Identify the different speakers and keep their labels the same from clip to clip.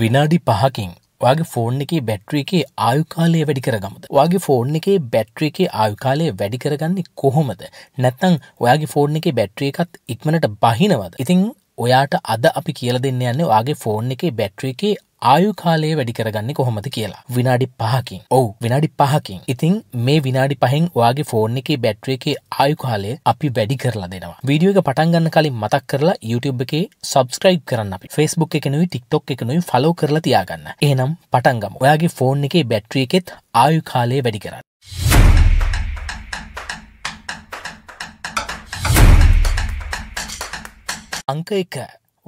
Speaker 1: විනාඩි පහකින් වගේ ෆෝන් එකේ බැට්‍රිය එකේ ආයුකාලය වැඩි කරගමද. වගේ ෆෝන් එකේ බැට්‍රිය එකේ ආයුකාලය වැඩි කරගන්නේ කොහොමද. නැත්තං ඔයාගේ ෆෝන් එකේ බැට්‍රිය එකත් ඉක්මනට බහිනවද. ඉතිං ඔයාට අද අපි කියල දෙන්න යන්න වාගේ ෆෝන් එකේ බැට්‍ර එකේ ආයු කාලයේ වැඩි කරගන්න කොහොමද කියලා විනාඩි පහකින් ඔවු විනාඩි පහකින් ඉතින් මේ විනාඩි පහෙන් වගේ ෆෝන් එකේ බැට්‍ර එකේ ආයු කාලය අපි වැඩි කරලා දෙනවා වීඩියෝ එක පටන්ගන්න කලින් මතක් කරලා YouTube එකේ සබස්ක්‍රයිබ් කරන්න අපි ෆස්බුක් එකනුයි ටික්ටොක් එකනුයි ෆලෝ කරලා තියාගන්න ඒනම් පටන්ගම ඔයාගේ ෆෝන් එකේ බැට්‍රිය එකෙත් ආයු කාලය වැඩි කරන්න අංක එක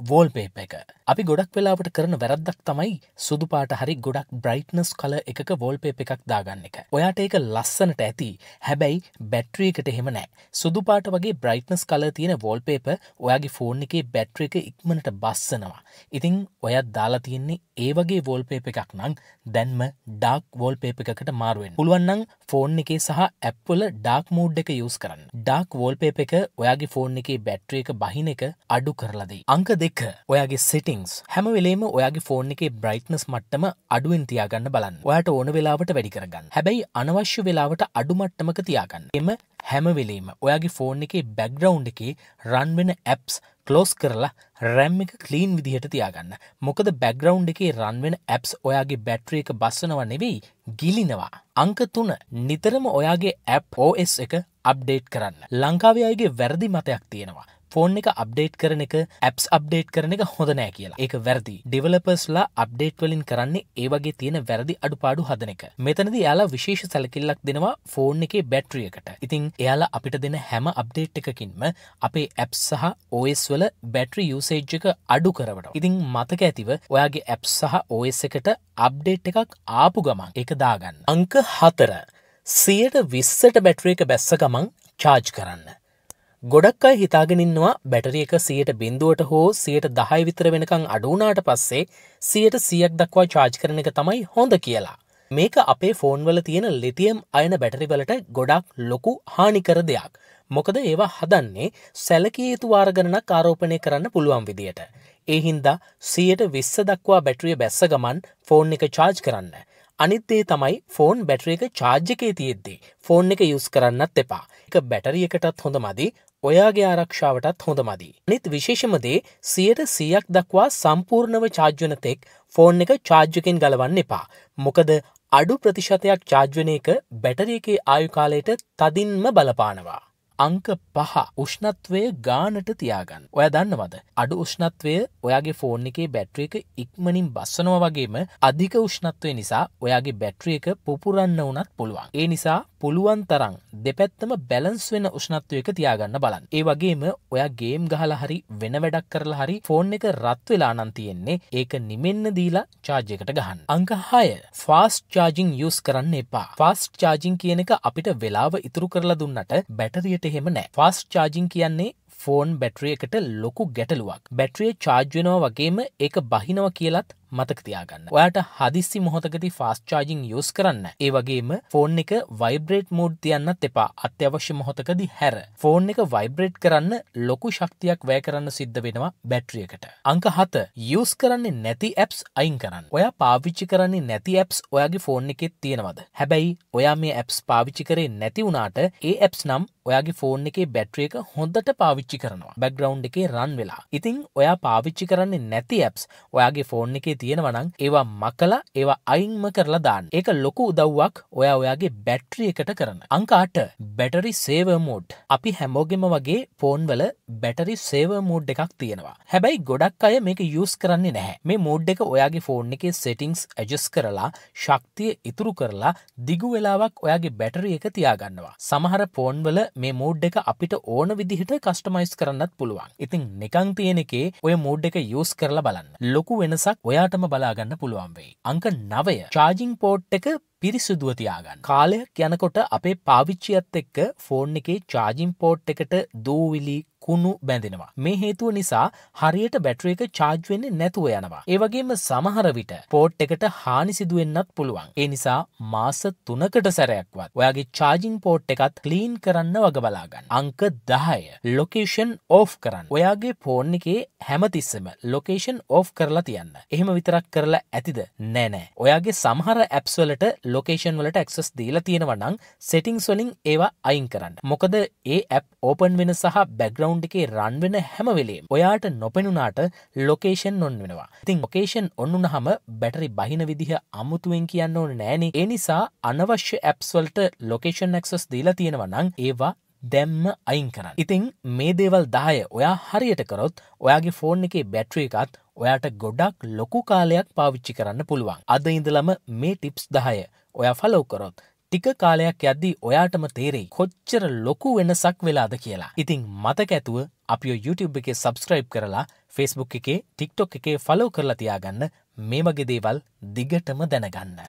Speaker 1: වෝල්පේප එක අපි ගොඩක් වෙලාවට කරන වැරද්දක් තමයි සුදු පාට හරි ගොඩක් බ්‍රයිට්නස් කල එකක වෝල්පේ එකක් දාගන්න එක. ඔයාට ඒක ලස්සනට ඇති හැබැයි බැට්‍රීකට එහෙම නෑ සුදුපාට වගේ බ්‍රයිට්නස් කල තියෙන වෝල්පේප ඔයාගේ ෆෝන් එකේ බැට්‍ර එක ඉක්මනට බස්සනවා. ඉතිං ඔයත් දාලා තියෙන්නේ ඒ වගේ වෝල්පේප එකක් නං දැන්ම ඩාක් වෝල්පේප එකකට මාරුවෙන් පුළුවන්නන් ෆෝන් එකේ සහ ඇප්වල ඩාක් මූඩ් එක යස් කරන්න ඩාක් වෝල්පේප එක ඔයාගේ ෆෝන් එකේ බැට්‍රිය එක බහින එක අඩු කරලදී. අංක දෙක ඔයාගේ සිටිං සෙටිංස් හැම වෙලේම ඔයාගේ ෆෝන් එකේ බ්‍රයිට්නස් මට්ටම අඩුවෙන් තියාගන්න බලන්න ඔයාට ඕන වෙලාවට වැඩි කරගන්න හැබැයි අනවශ්‍ය වෙලාවට අඩුමට්ටමක තියාගන්න එම හැමවෙලේම ඔයාගේ ෆෝන් එකේ බැක්ග්‍රවන්් එකේ රන්වෙන ඇප්ස් කලෝස් කරලා රැම් එක කලීන් විදිහට තියාගන්න මොකද බැග්‍රවන්් එකේ රන්වෙන ඇප්ස් ඔයාගේ බැට්‍රිය එක බස්සනව නෙවෙයි ගිලිනවා අංක තුන නිතරම ඔයාගේ ඇප් ඕස් එක අප්ඩේට් කරන්න ලංකාවේ අයගේ වැරදි මතයක් තියෙනවා ෆෝන් එක අප්ඩේට් කරන එක ඇප්ස් අප්ඩේට් කරන එක හොඳනෑ කියලා ඒක වැරදි ඩිවලපස්ලා අප්ඩේට් වලින් කරන්නේ ඒවගේ තියෙන වැරදි අඩුපාඩු හදන එක මෙතනද යාලා විශේෂ සැලකිල්ලක් දෙනවා ෆෝන් එකේ බැට්‍රියකට ඉතින් එයාලා අපිට දෙන හැම අප්ඩේට් එකකින්ම අපේ ඇප් සහ ඕස් වල බැට්‍රි යුසේජ් එක අඩු කරවට ඉතින් මතක ඇතිව ඔයාගේ ඇප් සහ ඕස් එකට අප්ඩේට් එකක් ආපු ගමන් එක දාගන්න අංක හතර සියට විස්සට බැට්‍රේක බැස්ස ගමන් චාජ් කරන්න. ගොඩක් අයි හිතාගෙනින්වා බැටරිය එක සියයට බින්දුවට හෝ සියයට දහයි විතර වෙනකං අඩුනාට පස්සේ සියයට සියක් දක්වා චාජ් කරන එක තමයි හොඳ කියලා. මේක අපේ ෆෝන්වල තියෙන ලිතියම් අයන බැටරිවලට ගොඩක් ලොකු හානිකර දෙයක්. මොකද ඒවා හදන්නේ සැලකිය යුතු වාර්ගණන කාරෝපනය කරන්න පුළුවන් විදියට. ඒහින්දා සියයට විස්ස දක්වා බැටරිය බැස්ස ගමන් ෆෝන් එක චාජ් කරන්න. අනිත්තේ තමයි ෆෝන් බැටරිය එක චාර්ජකේ තියෙද්දී ෆෝන් එක යුස් කරන්නත් එපා එක බැටරියකටත් හොඳ මදි ඔයාගේ ආරක්ෂාවටත් හොඳමදි. නිත් විශේෂමදේ සියයට සියයක් දක්වා සම්පූර්ණව චාර්ජනතෙක් ෆෝන් එක චාර්ජකෙන් ගලවන්න එපා. මොකද අඩු ප්‍රතිශතයක් චාර්ජනයක බැටරියකේ ආයුකාලයට තදින්ම බලපානවා. අංක පහ උෂ්ණත්වය ගානට තියාගන්න ඔය දන්නවද අඩු උෂ්ණත්වය ඔයාගේ ෆෝන් එකේ බැට්‍රිය එක ඉක්මනින් බස්සනව වගේම අධික උෂ්ණත්වය නිසා ඔයාගේ බැට්‍රිය එක පුපුරන්න වනත් පුළුවන් ඒ නිසා පුළුවන් තරං දෙපැත්තම බැලන්ස් වෙන උෂ්ණත්වයක තියාගන්න බලන්න ඒ වගේම ඔයා ගේම් ගහලා හරි වෙන වැඩක් කරලා හරි ෆෝන් එක රත් වෙලා නන් තියෙන්නේ ඒක නිමෙන්න දීලා චාර්ජයකට ගහන්න අංක හය ෆාස් චාජිං යස් කරන්න එපා ෆාස් චාජිං කියන එක අපිට වෙලාව ඉතුරු කරලා දුන්නට බැටරියට අපිට හෙම නෑ ෆාස් චාජිං කියන්නේ ෆෝන් බැට්‍රිය එකට ලොකු ගැටලුවක් බැට්‍රිය චාර්ජ්වෙනවා වගේම ඒක බහිනව කියලත් මතකතියාගන්න ඔයාට හදිස්සි මොහොතකති ෆාස් චාජිං යස් කරන්න ඒ වගේම ෆෝන් එක වයිබ්‍රේට් මෝඩ් තියන්නත් එපා අත්‍යවශ්‍ය මොහොතකදි හැර ෆෝන් එක වයිබ්‍රේට් කරන්න ලොකු ශක්තියක් වැය කරන්න සිද්ධ වෙනවා බැට්‍රියකට අංක හත යස් කරන්නේ නැති ඇප්ස් අයින් කරන්න ඔයා පාවිච්චි කරන්නේ නැති ඇප්ස් ඔයාගේ ෆෝන් එකෙත් තියෙනවද හැබැයි ඔයා මේ ඇප්ස් පාවිච්චි කරේ නැති වුණාට ඒ ඇප්ස් නම් ඔයාගේ ෆෝන් එකේ බැට්‍රිය එක හොඳට පාවිච්චි කරනවා බැක්ග්‍රවන්් එකේ රන් වෙලා ඉතිං ඔයා පාවිච්චි කරන්නේ නැති ඇප්ස් ඔයාගේ ෆෝන් එකේ තියෙනවනං ඒවා මකලා ඒවා අයින්ම කරලා දාන්න ඒක ලොකු උදව්වක් ඔයා ඔයාගේ බැට්‍රිය එකට කරන අංකාට බැටරි සේවමෝඩ් අපි හැමෝගෙම වගේ ෆෝන්වල බැටරි සේවමෝඩ් එකක් තියෙනවා හැබැයි ගොඩක් අය මේක යස් කරන්නේ නැහැ මේ මෝඩ් එක ඔයාගේ ෆෝන් එක සෙටිංස් ඇජස් කරලා ශක්තිය ඉතුරු කරලා දිගු වෙලාවක් ඔයාගේ බැටරිය එක තියාගන්නවා. සමහර පෝන්වල මේ මෝඩ් එක අපිට ඕන විදිහට කස්ටමයිස් කරන්නත් පුළුවන්. ඉතින් නිකං තියෙන එකේ ඔය මෝඩ් එක යස් කරලා බලන්න. ලොකු වෙනසක් ඔයාට දිගටම බලාගන්න පුළුවන් වෙයි. අංක නවය චාජිං පෝට් එක පිරිසුදුව තියාගන්න කාලයක් යනකොට අපේ පාවිච්චියත් එක්ක ෆෝන් එකේ චාජිම් පෝට් එකට දූවිලි කුණු බැඳෙනවා. මේ හේතුව නිසා හරියට බැට්‍ර එක චාර්ජ්වෙන්නේ නැතුව යනවා. ඒවගේම සමහර විට පෝට් එකට හානි සිදුවෙන්න්නත් පුළුවන්. ඒ නිසා මාස තුනකට සැරයක්වත්. ඔයාගේ චාජිං පෝට් එකත් ලීන් කරන්න වගබලාගන්න. අංක දහය ලොකේෂන් ඕ් කරන්න. ඔයාගේ ෆෝන් එකේ හැමතිස්සම ලොකේෂන් ඕෆ් කරලා තියන්න එහෙම විතරක් කරලා ඇතිද නෑනෑ ඔයාගේ සමහර ඇප්ස්වලට ලොකේෂන් වලට ඇක්සස් දීලා තියෙනවනං සෙටිංස් වලින් ඒවා අයින් කරන්න මොකද ඒ ඇප් ඕපන් වෙන සහ බැග්‍රවන්් රවන්් එකේ රන් වෙන හැමවෙලේ ඔයාට නොපෙනුනාට ලොකේෂන් ඔොන් වෙනවා තින් ොකේෂන් ඔන්නුන හම බැටරි බහින විදිහ අමුතුවෙන් කියන්න ඕන නෑනේ එනිසා අනවශ්‍ය ඇප්ස්වල්ට ලොකේෂන් ඇක්සස් දීලා තියෙනවනං ඒවා දැම්ම අයින් කරන්න. ඉතිං මේ දේවල් දාය ඔයා හරියට කරොත් ඔයාගේ ෆෝන් එකේ බැට්‍රිය එකත් ඔයාට ගොඩක් ලොකු කාලයක් පාවිච්චි කරන්න පුළුවන්. අද ඉඳලම මේ ටිප්ස් දාය ඔයා ෆලෝ කරොත් ටික කාලයක් යද්දී ඔයාටම තේරෙයි කොච්චර ලොකු වෙනසක් වෙලාද කියලා. ඉතිං මතක ඇතුව අපි YouTube එක සබස්ක්‍රයිබ් කරලා ෆස්බුක් එකේ ටික්ටොක් එකේ ෆලෝ කරලා තියාගන්න මේ මගේ දේවල් දිගටම දැනගන්න.